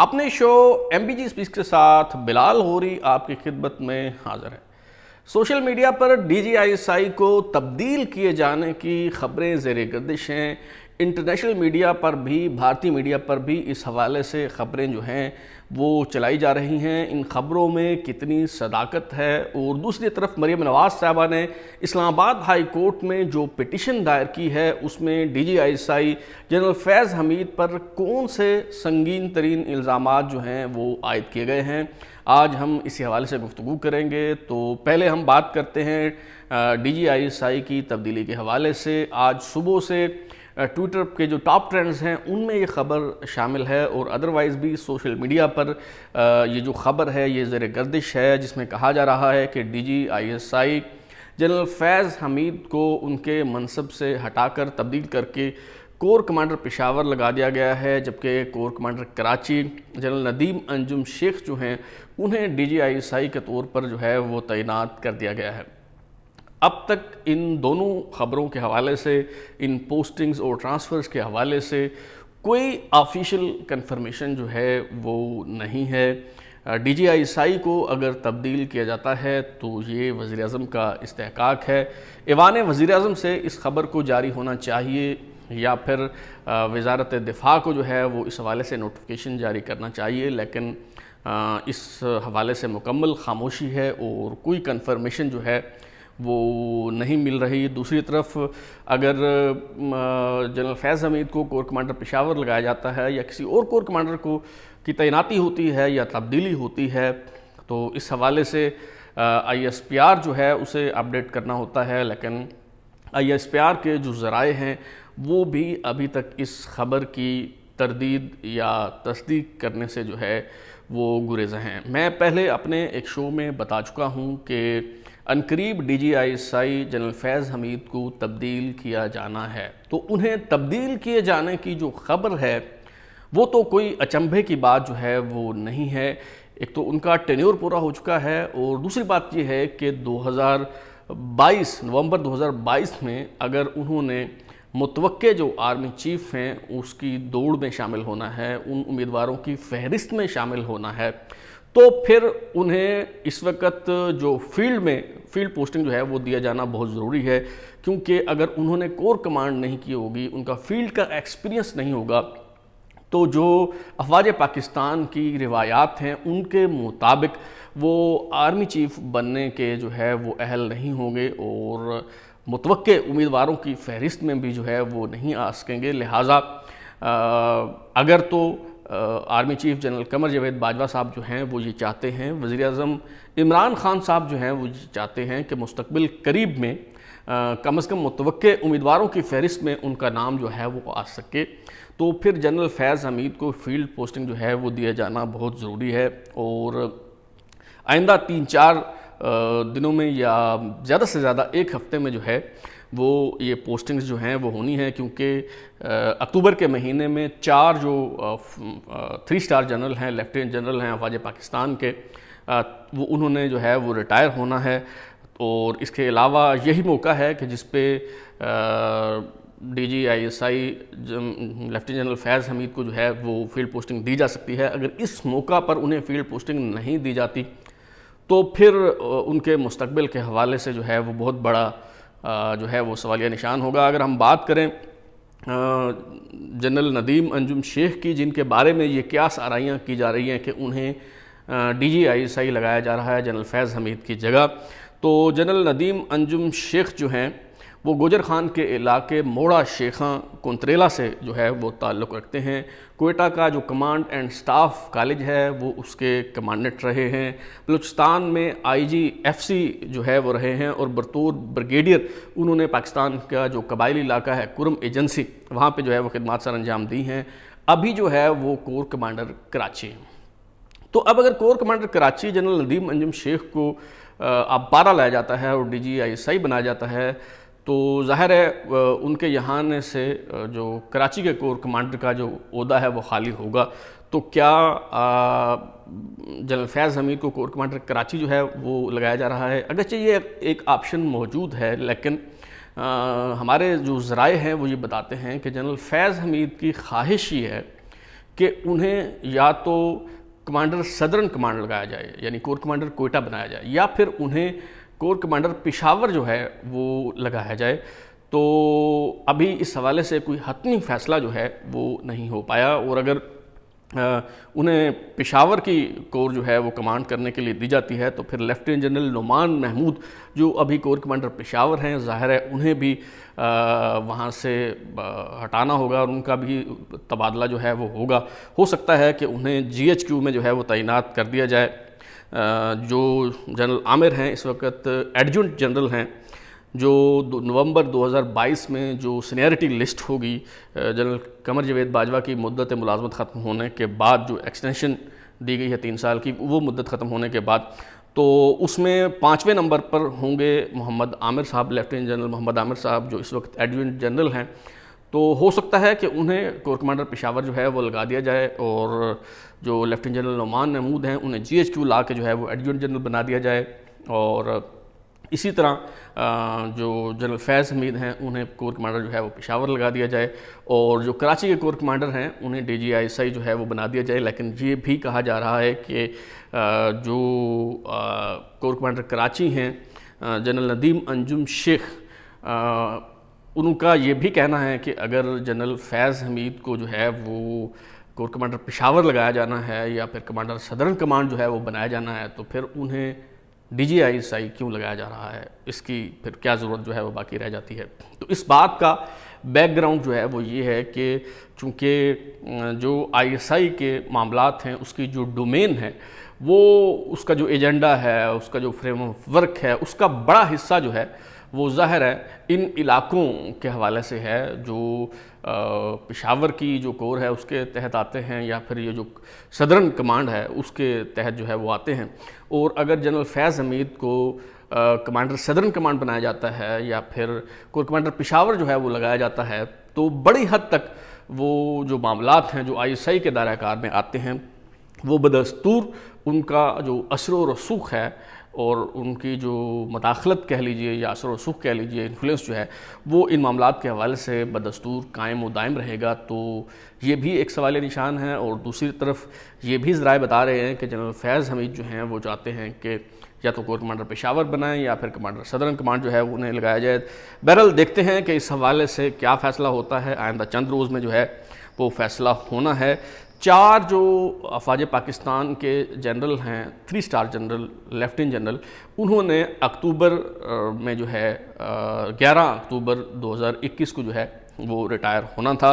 अपने show M B G speech के साथ बिलाल होरी आपकी खिदमत में हाजिर है सोशल मीडिया पर D G I S I को तब्दील किए जाने की खबरें जेर गर्दिश हैं इंटरनेशनल मीडिया पर भी भारतीय मीडिया पर भी इस हवाले से ख़बरें जो हैं वो चलाई जा रही हैं इन ख़बरों में कितनी सदाकत है और दूसरी तरफ मरियम नवाज़ साहबा ने इस्लामाबाद हाई कोर्ट में जो पिटिशन दायर की है उसमें D G I I general Faiz Hameed पर कौन से संगीन तरीन इल्ज़ाम जो हैं वो आयद किए गए हैं आज हम इसी हवाले से गुफ्तु करेंगे तो पहले हम बात करते हैं डी जी आई आई की तब्दीली के हवाले से आज सुबह से ट्विटर के जो टॉप ट्रेंड्स हैं उनमें ये ख़बर शामिल है और अदरवाइज़ भी सोशल मीडिया पर ये जो ख़बर है ये ज़र गर्दिश है जिसमें कहा जा रहा है कि D G I S I general Faiz Hameed को उनके मनसब से हटाकर तब्दील करके कोर कमांडर पेशावर लगा दिया गया है जबकि corps commander Karachi general Nadeem Anjum Sheikh जो हैं उन्हें डी जी आई एस आई के तौर पर जो है वो तैनात कर दिया गया है अब तक इन दोनों खबरों के हवाले से इन पोस्टिंग्स और ट्रांसफ़र्स के हवाले से कोई ऑफिशियल कन्फर्मेशन जो है वो नहीं है डी जी आई साई को अगर तब्दील किया जाता है तो ये वज़ी अजम का इस्तेकाक है ईवान वज़ी अजम से इस खबर को जारी होना चाहिए या फिर वजारत दिफा को जो है वो इस हवाले से नोटिफिकेशन जारी करना चाहिए लेकिन इस हवाले से मुकम्मल खामोशी है और कोई कन्फर्मेशन जो है वो नहीं मिल रही दूसरी तरफ अगर जनरल फैज़ हमीद को कोर कमांडर पेशावर लगाया जाता है या किसी और कोर कमांडर को की तैनाती होती है या तब्दीली होती है तो इस हवाले से आईएसपीआर जो है उसे अपडेट करना होता है लेकिन आईएसपीआर के जो ज़राए हैं वो भी अभी तक इस खबर की तरदीद या तस्दीक करने से जो है वो गुरेज़ हैं मैं पहले अपने एक शो में बता चुका हूँ कि अनकरीब S I general Faiz Hameed को तब्दील किया जाना है तो उन्हें तब्दील किए जाने की जो खबर है वो तो कोई अचंभे की बात जो है वो नहीं है एक तो उनका टेन्योर पूरा हो चुका है और दूसरी बात यह है कि 2022 नवंबर 2022 में अगर उन्होंने मुतवक़ जो आर्मी चीफ हैं उसकी दौड़ में शामिल होना है उन उम्मीदवारों की फहरिस्त में शामिल होना है तो फिर उन्हें इस वक्त जो फील्ड में फील्ड पोस्टिंग जो है वो दिया जाना बहुत ज़रूरी है क्योंकि अगर उन्होंने कोर कमांड नहीं की होगी उनका फील्ड का एक्सपीरियंस नहीं होगा तो जो अफवाज पाकिस्तान की रिवायात हैं उनके मुताबिक वो आर्मी चीफ बनने के जो है वो अहल नहीं होंगे और मुतव उम्मीदवारों की फहरिस्त में भी जो है वो नहीं आ सकेंगे लिहाजा अगर तो army chief general Qamar Javed Bajwa साहब जो हैं वो ये चाहते हैं वज़ी अजम इमरान खान साहब जो हैं वो ये चाहते हैं कि मुस्तबिल करीब में आ, कम अज़ कम मुतव उम्मीदवारों की फहरिस्त में उनका नाम जो है वो आ सके तो फिर जनरल फैज़ हमीद को फील्ड पोस्टिंग जो है वो दिया जाना बहुत ज़रूरी है और आइंदा तीन चार दिनों में या ज़्यादा से ज़्यादा एक हफ्ते में जो है वो ये पोस्टिंग्स जो हैं वो होनी है क्योंकि अक्टूबर के महीने में चार जो थ्री स्टार जनरल हैं लेफ्टिनेंट जनरल हैं अफवाज पाकिस्तान के वो उन्होंने जो है वो रिटायर होना है और इसके अलावा यही मौका है कि जिस पे D G I S I lieutenant general Faiz Hameed को जो है वो फील्ड पोस्टिंग दी जा सकती है अगर इस मौका पर उन्हें फील्ड पोस्टिंग नहीं दी जाती तो फिर उनके मुस्तबिल के हवाले से जो है वो बहुत बड़ा जो है वो सवालिया निशान होगा अगर हम बात करें जनरल नदीम अंजुम शेख की जिनके बारे में ये क्या साराइयाँ की जा रही हैं कि उन्हें डी जी आई एस आई लगाया जा रहा है जनरल फैज़ हमीद की जगह तो जनरल नदीम अंजुम शेख जो हैं वो गुजर खान के इलाके मोड़ा शेखा कुंतरेला से जो है वो ताल्लुक़ रखते हैं कोयटा का जो कमांड एंड स्टाफ कॉलेज है वो उसके कमांडेंट रहे हैं बलूचिस्तान में एफसी जो है वो रहे हैं और बतौर ब्रिगेडियर उन्होंने पाकिस्तान का जो कबायली इलाका है कुरम एजेंसी वहाँ पर जो है वो खदमात सर अंजाम दी हैं अभी जो है वो कोर कमांडर कराची हैं तो अब अगर corps commander Karachi general Nadeem Anjum Sheikh को आप बारह लाया जाता है और डी जी आई एस आई बनाया जाता है तो जाहिर है उनके यहाँ से जो कराची के कोर कमांडर का जो अहदा है वो खाली होगा तो क्या जनरल फैज़ हमीद को कोर कमांडर कराची जो है वो लगाया जा रहा है अगरचे ये एक ऑप्शन मौजूद है लेकिन आ, हमारे जो ज़राए हैं वो ये बताते हैं कि जनरल फैज़ हमीद की ख्वाहिश ये है कि उन्हें या तो कमांडर सदरन कमांड लगाया जाए यानी कोर कमांडर कोयटा बनाया जाए या फिर उन्हें कोर कमांडर पिशावर जो है वो लगाया जाए तो अभी इस हवाले से कोई हतनी फैसला जो है वो नहीं हो पाया और अगर आ, उन्हें पेशावर की कोर जो है वो कमांड करने के लिए दी जाती है तो फिर लेफ्टिनेंट जनरल नुमान महमूद जो अभी कोर कमांडर पेशावर हैं ज़ाहिर है उन्हें भी वहाँ से आ, हटाना होगा और उनका भी तबादला जो है वो होगा हो सकता है कि उन्हें जी एच क्यू में जो है वो तैनात कर दिया जाए जो जनरल आमिर हैं इस वक्त एडजेंट जनरल हैं जो नवंबर 2022 में जो सीनियरिटी लिस्ट होगी जनरल कमर जवेद बाजवा की मुद्दत मुलाजमत ख़त्म होने के बाद जो एक्सटेंशन दी गई है तीन साल की वो मुद्दत ख़त्म होने के बाद तो उसमें पाँचवें नंबर पर होंगे मोहम्मद आमिर साहब लेफ्टिनेंट जनरल मोहम्मद आमिर साहब जो इस वक्त एडजुंट जनरल हैं तो हो सकता है कि उन्हें कोर कमांडर पेशावर जो है वो लगा दिया जाए और जो लेफ्टिनेंट जनरल नुमान महमूद हैं उन्हें जी एच क्यू ला के जो है वो एडजुटेंट जनरल बना दिया जाए और इसी तरह जो जनरल फैज़ हमीद हैं उन्हें कोर कमांडर जो है वो पेशावर लगा दिया जाए और जो कराची के कोर कमांडर हैं उन्हें डी जी आई एस आई जो है वो बना दिया जाए लेकिन ये भी कहा जा रहा है कि जो कोर कमांडर कराची हैं जनरल नदीम अंजुम शेख उनका ये भी कहना है कि अगर जनरल फैज़ हमीद को जो है वो कोर कमांडर पिशावर लगाया जाना है या फिर कमांडर सदरन कमांड जो है वो बनाया जाना है तो फिर उन्हें डी जी आई एस आई क्यों लगाया जा रहा है इसकी फिर क्या ज़रूरत जो है वो बाकी रह जाती है तो इस बात का बैकग्राउंड जो है वो ये है कि चूँकि जो आई एस आई के मामला हैं उसकी जो डोमेन है वो उसका जो एजेंडा है उसका जो फ्रेम वर्क है उसका बड़ा हिस्सा जो है वो ज़ाहिर है इन इलाकों के हवाले से है जो पेशावर की जो कोर है उसके तहत आते हैं या फिर ये जो सदरन कमांड है उसके तहत जो है वो आते हैं और अगर जनरल फैज़ हमीद को कमांडर सदरन कमांड बनाया जाता है या फिर कोर कमांडर पेशावर जो है वो लगाया जाता है तो बड़ी हद तक वो जो मामलात हैं जो आई के दायराकार में आते हैं वो बदस्तूर उनका जो असर रसूख है और उनकी जो मदाखलत कह लीजिए या असर वसूख कह लीजिए इन्फ्लुएंस जो है वो इन मामला के हवाले से बदस्तूर कायम व दायम रहेगा तो ये भी एक सवाल निशान है और दूसरी तरफ ये भी ज़रा बता रहे हैं कि जनरल फैज़ हमीद जो हैं वो चाहते हैं कि या तो कोर कमांडर पेशावर बनाएं या फिर कमांडर सदरन कमांड जो है उन्हें लगाया जाए बहरल देखते हैं कि इस हवाले से क्या फ़ैसला होता है आइंदा चंद रोज़ में जो है वो फैसला होना है चार जो अफवाज पाकिस्तान के जनरल हैं three star general lieutenant general उन्होंने अक्टूबर में जो है 11 अक्टूबर 2021 को जो है वो रिटायर होना था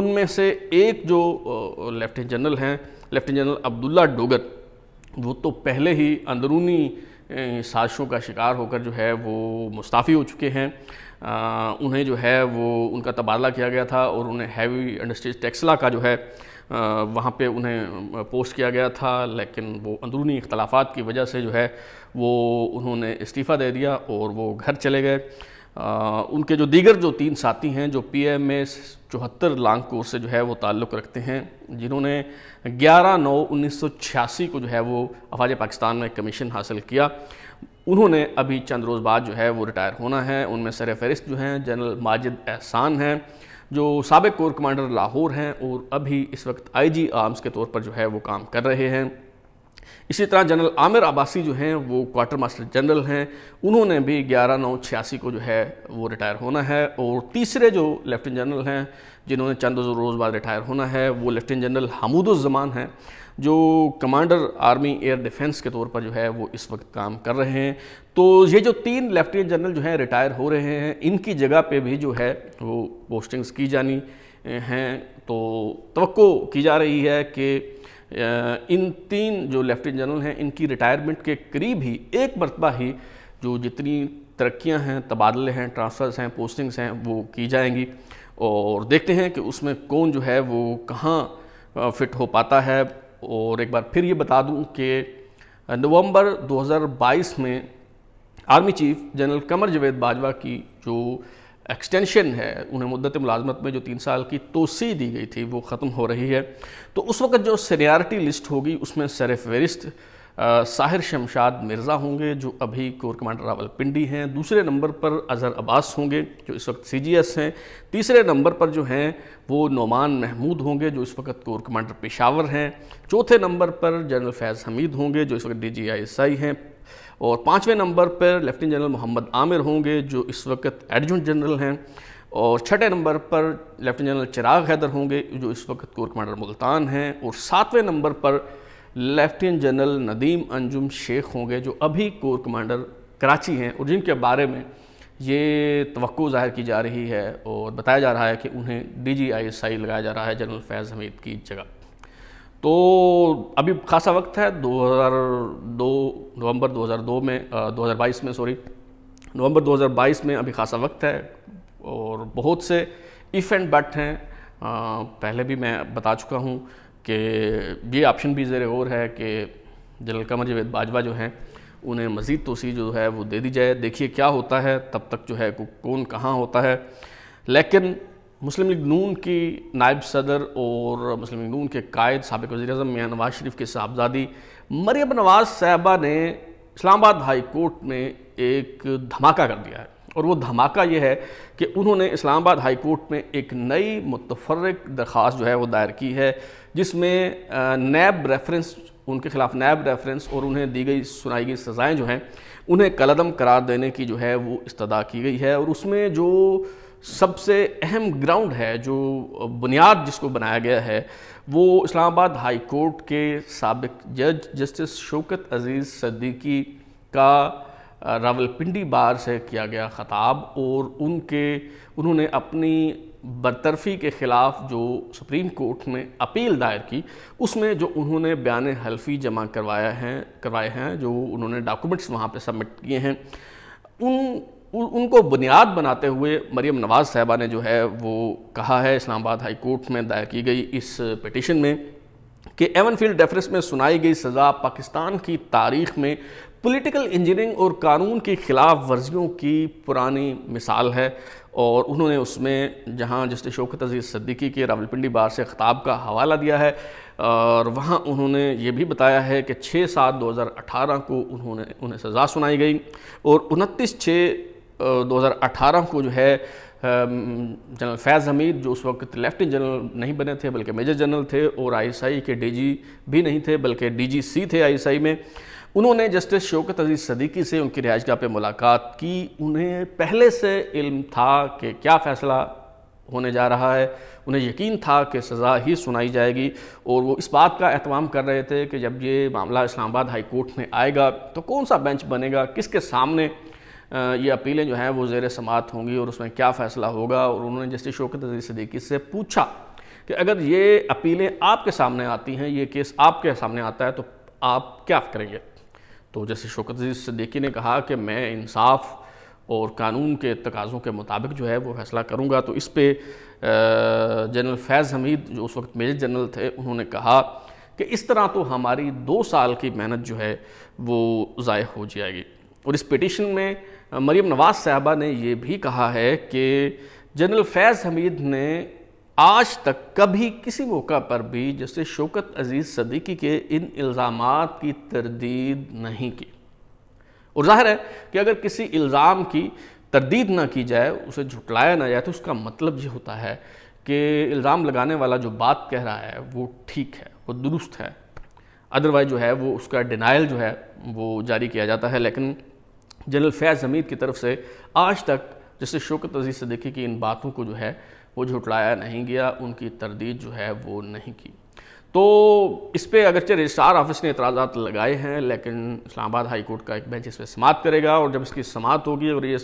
उनमें से एक जो लेफ्टिनेंट जनरल हैं लेफ्टिनेंट जनरल अब्दुल्ला डोगर वो तो पहले ही अंदरूनी साजिशों का शिकार होकर जो है वो मुस्ताफ़ी हो चुके हैं आ, उन्हें जो है वो उनका तबादला किया गया था और उन्हें हैवी इंडस्ट्रीज टैक्सला का जो है वहाँ पे उन्हें पोस्ट किया गया था लेकिन वो अंदरूनी इख्तलाफात की वजह से जो है वो उन्होंने इस्तीफ़ा दे दिया और वो घर चले गए आ, उनके जो दीगर जो तीन साथी हैं जो पी एम ए चौहत्तर लांग कोर्स से जो है वो ताल्लुक़ रखते हैं जिन्होंने 11 नौ 1986 को जो है वो अफवाज पाकिस्तान में कमीशन हासिल किया उन्होंने अभी चंद रोज़ बाद जो है वो रिटायर होना है उनमें सर फहरिस्त जो हैं जनरल माजिद एहसान हैं जो सबक कोर कमांडर लाहौर हैं और अभी इस वक्त आईजी आर्म्स के तौर पर जो है वो काम कर रहे हैं इसी तरह जनरल आमिर अब्बासी जो हैं वो क्वार्टर मास्टर जनरल हैं उन्होंने भी ग्यारह नौ छियासी को जो है वो रिटायर होना है और तीसरे जो लेफ्टिनेंट जनरल हैं जिन्होंने चंद रोज़ बाद रिटायर होना है वो लेफ्टिनेंट जनरल हमूदुलजमान हैं जो कमांडर आर्मी एयर डिफेंस के तौर पर जो है वो इस वक्त काम कर रहे हैं तो ये जो तीन लेफ्टिनेंट जनरल जो हैं रिटायर हो रहे हैं इनकी जगह पे भी जो है वो पोस्टिंग्स की जानी हैं तो तो की जा रही है कि इन तीन जो लेफ्टिनेंट जनरल हैं इनकी रिटायरमेंट के करीब ही एक मरतबा ही जो जितनी तरक्याँ हैं तबादले हैं ट्रांसफ़र्स हैं पोस्टिंग्स हैं वो की जाएंगी और देखते हैं कि उसमें कौन जो है वो कहाँ फिट हो पाता है और एक बार फिर ये बता दूं कि नवंबर 2022 में army chief general Qamar Javed Bajwa की जो एक्सटेंशन है उन्हें मुद्दत मुलाजमत में जो तीन साल की तोसी दी गई थी वो ख़त्म हो रही है तो उस वक्त जो सीनियरिटी लिस्ट होगी उसमें सरफ वरिस्त साहिर शमशाद मिर्ज़ा होंगे जो अभी कोर कमांडर पिंडी हैं दूसरे नंबर पर अज़हर अब्बास होंगे जो इस वक्त सीजीएस हैं तीसरे नंबर पर जो हैं वो नोमान महमूद होंगे जो इस वक्त कोर कमांडर पेशावर हैं चौथे नंबर पर जनरल फैज़ हमीद होंगे जो इस वक्त डी जी आई एस आई हैं और पाँचवें नंबर पर लेफ्टिनेंट जनरल मोहम्मद आमिर होंगे जो इस वक्त एडजेंट जनरल हैं और छठे नंबर पर लेफ्टिनेंट जनरल चिराग हैदर होंगे जो इस वक्त कोर कमांडर मुल्तान हैं और सातवें नंबर पर लेफ्टिनेंट जनरल नदीम अंजुम शेख होंगे जो अभी कोर कमांडर कराची हैं और जिनके बारे में ये तो ज़ाहिर की जा रही है और बताया जा रहा है कि उन्हें डी जी आई एस आई लगाया जा रहा है जनरल फैज़ हमीद की जगह तो अभी खासा वक्त है 2002 नवंबर 2002 में आ, 2022 में सॉरी नवंबर 2022 में अभी खासा वक्त है और बहुत से इफ़ एंड बट हैं आ, पहले भी मैं बता चुका हूँ कि ये ऑप्शन भी ज़र और है कि जनरल कमर जवेद बाजवा जो हैं उन्हें मज़ीद तोसी जो है वो दे दी जाए देखिए क्या होता है तब तक जो है कौन कहाँ होता है लेकिन मुस्लिम लीग नून की नायब सदर और मुस्लिम लीग नून के कायद सबक वजी अजम मियाँ नवाज शरीफ के साहबजादी मरियम नवाज साहबा ने इस्लामाबाद हाई कोर्ट में एक धमाका कर दिया है और वो धमाका ये है कि उन्होंने इस्लामाबाद हाई कोर्ट में एक नई मुतफरक दरख्वास्त जो है वो दायर की है जिसमें नैब रेफरेंस उनके खिलाफ नैब रेफरेंस और उन्हें दी गई सुनाई गई सज़ाएँ जो हैं उन्हें कलदम करार देने की जो है वो इस्तदा की गई है और उसमें जो सबसे अहम ग्राउंड है जो बुनियाद जिसको बनाया गया है वो इस्लामाबाद हाई कोर्ट के सबक जज जस्टिस शौकत अज़ीज़ सद्दीकी का रावलपिंडी बार से किया गया ख़ताब और उनके उन्होंने अपनी बरतरफ़ी के ख़िलाफ़ जो सुप्रीम कोर्ट में अपील दायर की उसमें जो उन्होंने बयान हल्फी जमा करवाया हैं करवाए हैं जो उन्होंने डॉक्यूमेंट्स वहाँ पे सबमिट किए हैं उन उनको बुनियाद बनाते हुए मरियम नवाज़ साहबा ने जो है वो कहा है इस्लामाबाद हाई कोर्ट में दायर की गई इस पिटिशन में कि एवन फील्ड डेफरेंस में सुनाई गई सज़ा पाकिस्तान की तारीख में पॉलिटिकल इंजीनियरिंग और कानून की खिलाफ वर्जियों की पुरानी मिसाल है और उन्होंने उसमें जहां जस्टिस शोकत अजीज़ सद्दीकी के रावलपिंडी बार से ख़ताब का हवाला दिया है और वहां उन्होंने ये भी बताया है कि 6 सात 2018 को उन्होंने उन्हें सज़ा सुनाई गई और उनतीस छः 2018 को जो है जनरल फैज़ हमीद जो उस वक्त लेफ्टिनेंट जनरल नहीं बने थे बल्कि मेजर जनरल थे और आईएसआई के डीजी भी नहीं थे बल्कि डीजीसी थे आईएसआई में उन्होंने जस्टिस शोकत अजीज़ सदीकी से उनकी रिहाइशगाह पर मुलाकात की उन्हें पहले से इल्म था कि क्या फ़ैसला होने जा रहा है उन्हें यकीन था कि सज़ा ही सुनाई जाएगी और वो इस बात का अहतमाम कर रहे थे कि जब ये मामला इस्लामाबाद हाई कोर्ट में आएगा तो कौन सा बेंच बनेगा किसके सामने ये अपीलें जो हैं वो जेर समात होंगी और उसमें क्या फ़ैसला होगा और उन्होंने जस्टिस शोकत अजीज़ सदीकी से पूछा कि अगर ये अपीलें आपके सामने आती हैं ये केस आपके सामने आता है तो आप क्या करेंगे तो जैसे शोकत अजीज़ सदीकी ने कहा कि मैं इंसाफ और कानून के तकाज़ों के मुताबिक जो है वो फैसला करूँगा तो इस पर जनरल फैज़ हमीद जो उस वक्त मेजर जनरल थे उन्होंने कहा कि इस तरह तो हमारी दो साल की मेहनत जो है वो ज़ाय हो जाएगी और इस पटिशन में मरीम नवाज़ साहबा ने यह भी कहा है कि जनरल फैज़ हमीद ने आज तक कभी किसी मौका पर भी जैसे शौकत अजीज़ सदीकी के इन इल्ज़ाम की तरदीद नहीं की और जाहिर है कि अगर किसी इल्ज़ाम की तरदीद ना की जाए उसे झुटलाया ना जाए तो उसका मतलब ये होता है कि इल्ज़ाम लगाने वाला जो बात कह रहा है वो ठीक है वो दुरुस्त है अदरवाइज जो है वो उसका डिनाइल जो है वो जारी किया जाता है लेकिन जनरल फैज़ हमीद की तरफ से आज तक जैसे शौकत अजीज़ सदीकी की इन बातों को जो है वो झुटलाया नहीं गया उनकी तरदीद जो है वो नहीं की तो इस पर अगरचे रजिस्ट्रार ऑफिस ने इतराज़ा लगाए हैं लेकिन इस्लामाबाद हाई कोर्ट का एक बेंच इस पर समात करेगा और जब इसकी समात होगी और ये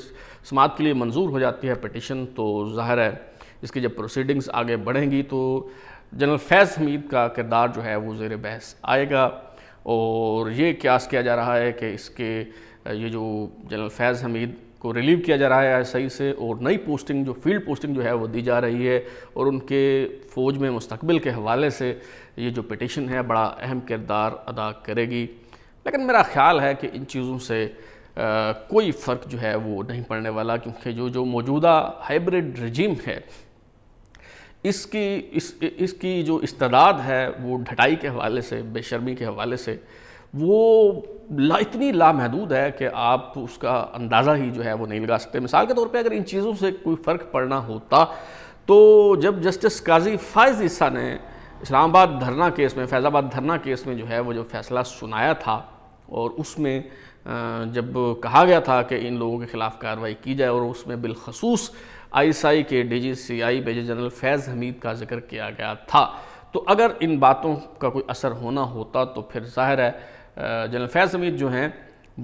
समात के लिए मंजूर हो जाती है पटिशन तो ज़ाहिर है इसकी जब प्रोसीडिंग्स आगे बढ़ेंगी तो जनरल फैज़ हमीद का किरदार जो है वो ज़ेर बहस आएगा और ये क्यास किया जा रहा है कि इसके ये जो जनरल फैज़ हमीद को रिलीव किया जा रहा है सही से और नई पोस्टिंग जो फील्ड पोस्टिंग जो है वो दी जा रही है और उनके फ़ौज में मुस्तबिल के हवाले से ये जो पटिशन है बड़ा अहम किरदार अदा करेगी लेकिन मेरा ख्याल है कि इन चीज़ों से आ, कोई फ़र्क जो है वो नहीं पड़ने वाला क्योंकि जो जो मौजूदा हाइब्रिड रजीम है इसकी इस इसकी जो इस्तदाद है वो ढटाई के हवाले से बेशर्मी के हवाले से वो ला इतनी लामहदूद है कि आप उसका अंदाज़ा ही जो है वो नहीं लगा सकते मिसाल के तौर पे अगर इन चीज़ों से कोई फ़र्क पड़ना होता तो जब जस्टिस काजी फायज ईसा ने इस्लामाबाद धरना केस में फैज़ाबाद धरना केस में जो है वो जो फैसला सुनाया था और उसमें जब कहा गया था कि इन लोगों के ख़िलाफ़ कार्रवाई की जाए और उसमें बिलखसूस आईएसआई के DGCI major general Faiz Hameed का जिक्र किया गया था तो अगर इन बातों का कोई असर होना होता तो फिर ज़ाहिर है जनरल फैज हमीद जो हैं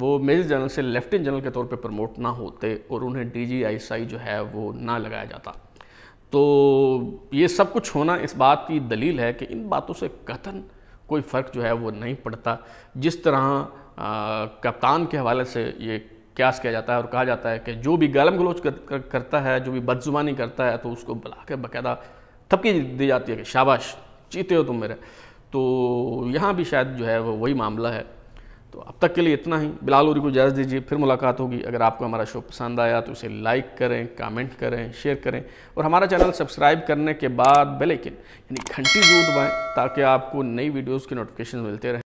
वो मेजर जनरल से लेफ्टिनेंट जनरल के तौर पे प्रमोट ना होते और उन्हें डी जी आई आई जो है वो ना लगाया जाता तो ये सब कुछ होना इस बात की दलील है कि इन बातों से कथन कोई फ़र्क जो है वो नहीं पड़ता जिस तरह कप्तान के हवाले से ये क्यास किया जाता है और कहा जाता है कि जो भी गालम गलोच कर, कर, करता है जो भी बदजुबानी करता है तो उसको बुला के बाकायदा थपकी दी जाती है कि शाबाश जीते हो तुम मेरे तो यहाँ भी शायद जो है वो वही मामला है तो अब तक के लिए इतना ही बिलाल उरी को इजाज़त दीजिए फिर मुलाकात होगी अगर आपको हमारा शो पसंद आया तो उसे लाइक करें कमेंट करें शेयर करें और हमारा चैनल सब्सक्राइब करने के बाद बेल आइकन यानी घंटी जरूर दबाएँ ताकि आपको नई वीडियोज़ की नोटिफिकेशन मिलते रहें